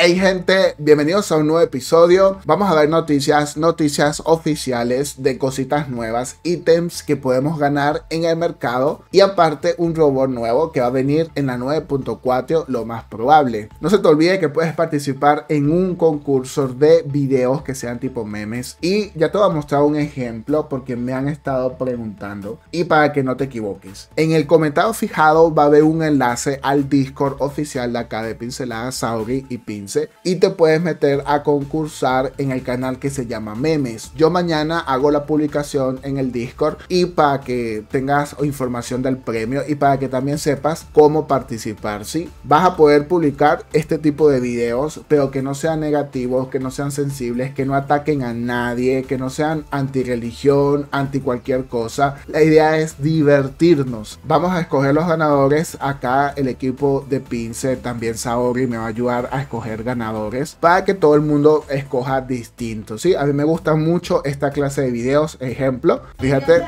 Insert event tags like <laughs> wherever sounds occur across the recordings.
Hey gente, bienvenidos a un nuevo episodio. Vamos a ver noticias, noticias oficiales de cositas nuevas, ítems que podemos ganar en el mercado y aparte un robot nuevo que va a venir en la 9.4 lo más probable. No se te olvide que puedes participar en un concurso de videos que sean tipo memes y ya te voy a mostrar un ejemplo porque me han estado preguntando y para que no te equivoques. En el comentario fijado va a haber un enlace al Discord oficial de acá de Pinceladas Sauri y Pin y te puedes meter a concursar en el canal que se llama Memes. Yo mañana hago la publicación en el Discord y para que tengas información del premio y para que también sepas cómo participar, ¿sí? Vas a poder publicar este tipo de videos, pero que no sean negativos, que no sean sensibles, que no ataquen a nadie, que no sean religión, anti cualquier cosa. La idea es divertirnos. Vamos a escoger los ganadores. Acá el equipo de Pince, también y me va a ayudar a escoger ganadores para que todo el mundo escoja distinto, ¿sí? A mí me gusta mucho esta clase de videos, ejemplo, fíjate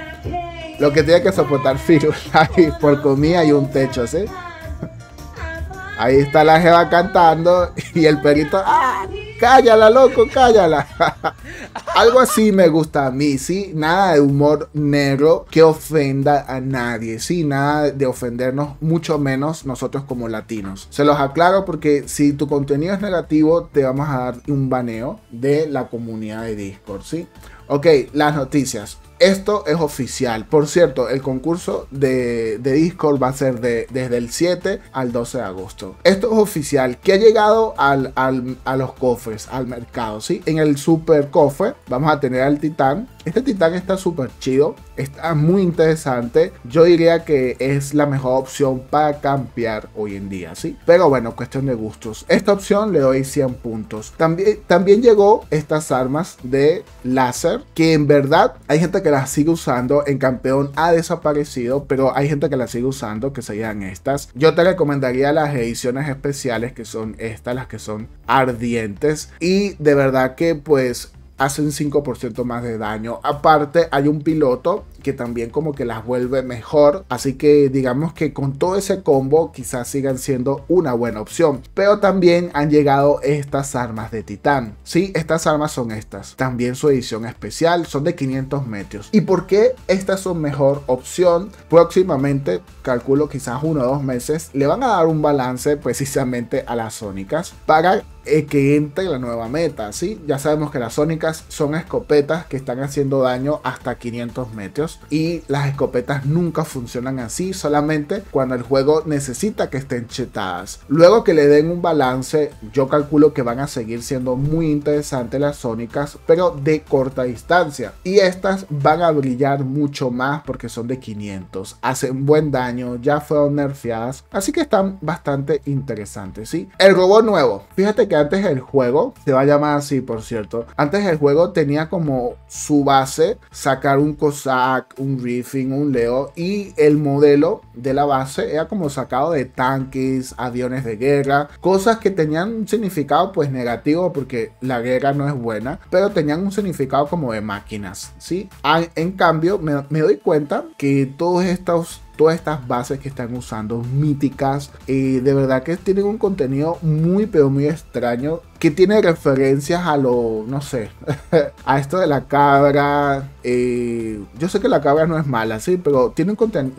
lo que tiene que soportar y por comida y un techo, ¿sí? Ahí está la jeva cantando y el perrito... ¡ah! cállala, loco, cállala. <laughs> Algo así me gusta a mí, ¿sí? Nada de humor negro que ofenda a nadie, ¿sí? Nada de ofendernos, mucho menos nosotros como latinos. Se los aclaro porque si tu contenido es negativo, te vamos a dar un baneo de la comunidad de Discord, ¿sí? Ok, las noticias esto es oficial. Por cierto, el concurso de, de Discord va a ser de, desde el 7 al 12 de agosto. Esto es oficial, que ha llegado al, al, a los cofres, al mercado, ¿sí? En el super cofre vamos a tener al titán, este titán está súper chido, está muy interesante. Yo diría que es la mejor opción para campear hoy en día, ¿sí? Pero bueno, cuestión de gustos. Esta opción le doy 100 puntos. También, también llegó estas armas de láser, que en verdad hay gente que las sigue usando. En campeón ha desaparecido, pero hay gente que las sigue usando, que serían estas. Yo te recomendaría las ediciones especiales, que son estas, las que son ardientes. Y de verdad que pues hacen 5% más de daño. Aparte, hay un piloto que también como que las vuelve mejor. Así que digamos que con todo ese combo quizás sigan siendo una buena opción. Pero también han llegado estas armas de titán. Sí, estas armas son estas. También su edición especial son de 500 metros. ¿Y por qué estas son mejor opción? Próximamente, calculo quizás uno o dos meses, le van a dar un balance precisamente a las sónicas para eh, que entre la nueva meta, ¿sí? Ya sabemos que las sónicas son escopetas que están haciendo daño hasta 500 metros y las escopetas nunca funcionan así, solamente cuando el juego necesita que estén chetadas. Luego que le den un balance, yo calculo que van a seguir siendo muy interesantes las sónicas, pero de corta distancia. Y estas van a brillar mucho más porque son de 500, hacen buen daño, ya fueron nerfeadas, así que están bastante interesantes, ¿sí? El robot nuevo, fíjate que antes el juego, se va a llamar así por cierto, antes el juego tenía como su base sacar un Cossack, un Riffing, un Leo y el modelo de la base era como sacado de tanques, aviones de guerra, cosas que tenían un significado pues negativo porque la guerra no es buena, pero tenían un significado como de máquinas, ¿sí? Ah, en cambio me doy cuenta que todos estos todas estas bases que están usando, míticas. Y eh, de verdad que tienen un contenido muy, pero muy extraño que tiene referencias a lo, no sé, <laughs> a esto de la cabra. Eh, yo sé que la cabra no es mala, sí, pero tiene un,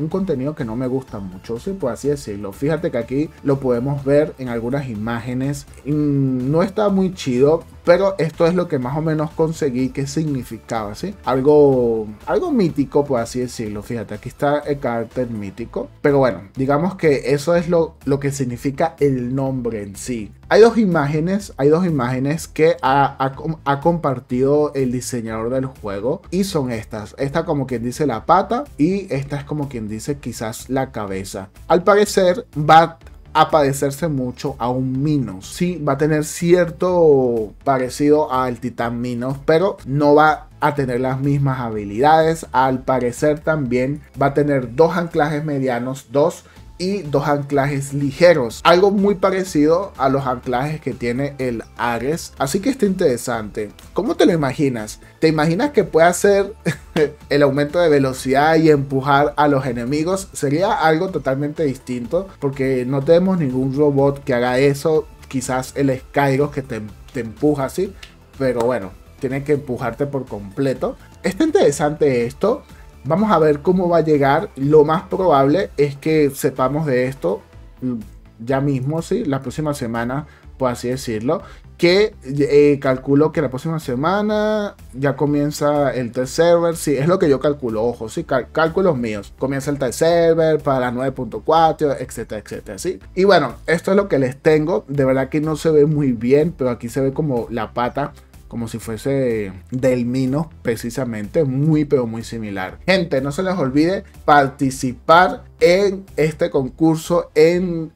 contenido que no me gusta mucho, sí, por así decirlo. Fíjate que aquí lo podemos ver en algunas imágenes. Mm, no está muy chido, pero esto es lo que más o menos conseguí que significaba, ¿sí? Algo, algo mítico, por así decirlo. Fíjate, aquí está el carácter mítico. Pero bueno, digamos que eso es lo, lo que significa el nombre en sí hay dos imágenes, hay dos imágenes que ha, compartido el diseñador del juego y son estas. Esta como quien dice la pata y esta es como quien dice quizás la cabeza. Al parecer va a padecerse mucho a un Minos. Sí, va a tener cierto parecido al Titán Minos, pero no va a tener las mismas habilidades. Al parecer también va a tener dos anclajes medianos, dos y dos anclajes ligeros, algo muy parecido a los anclajes que tiene el Ares, así que está interesante. ¿Cómo te lo imaginas? ¿Te imaginas que puede hacer <laughs> el aumento de velocidad y empujar a los enemigos? Sería algo totalmente distinto porque no tenemos ningún robot que haga eso, quizás el Skyros que te, te empuja así, pero bueno, tiene que empujarte por completo. Está interesante esto. Vamos a ver cómo va a llegar. Lo más probable es que sepamos de esto mm, ya mismo, sí, la próxima semana, por así decirlo. Que eh, calculo que la próxima semana ya comienza el test server. Sí, es lo que yo calculo, ojo, sí, cálculos míos. Comienza el test server para 9.4, etcétera, etcétera, sí. Y bueno, esto es lo que les tengo. De verdad que no se ve muy bien, pero aquí se ve como la pata como si fuese del mino, precisamente, muy pero muy similar. Gente, no se les olvide participar en este concurso en,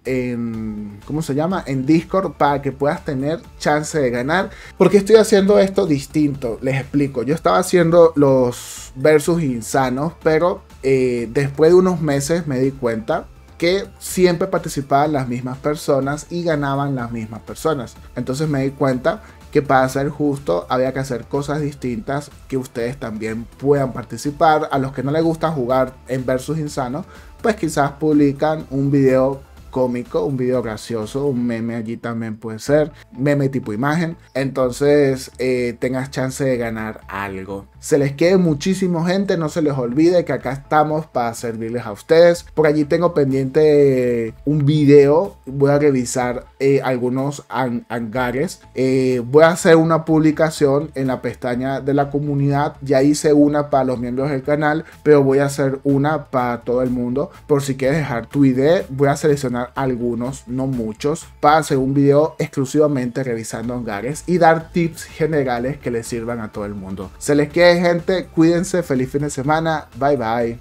¿cómo se llama? En Discord para que puedas tener chance de ganar. Porque estoy haciendo esto distinto, les explico. Yo estaba haciendo los versus insanos, pero eh, después de unos meses me di cuenta que siempre participaban las mismas personas y ganaban las mismas personas. Entonces me di cuenta que para ser justo había que hacer cosas distintas que ustedes también puedan participar. A los que no les gusta jugar en versus insano, pues quizás publican un video cómico, un video gracioso, un meme allí también puede ser, meme tipo imagen. Entonces eh, tengas chance de ganar algo. Se les quede muchísimo gente, no se les olvide que acá estamos para servirles a ustedes. Por allí tengo pendiente un video, voy a revisar eh, algunos hangares. Eh, voy a hacer una publicación en la pestaña de la comunidad. Ya hice una para los miembros del canal, pero voy a hacer una para todo el mundo. Por si quieres dejar tu idea, voy a seleccionar algunos, no muchos, para hacer un video exclusivamente revisando hangares y dar tips generales que les sirvan a todo el mundo. Se les quede gente, cuídense, feliz fin de semana, bye bye.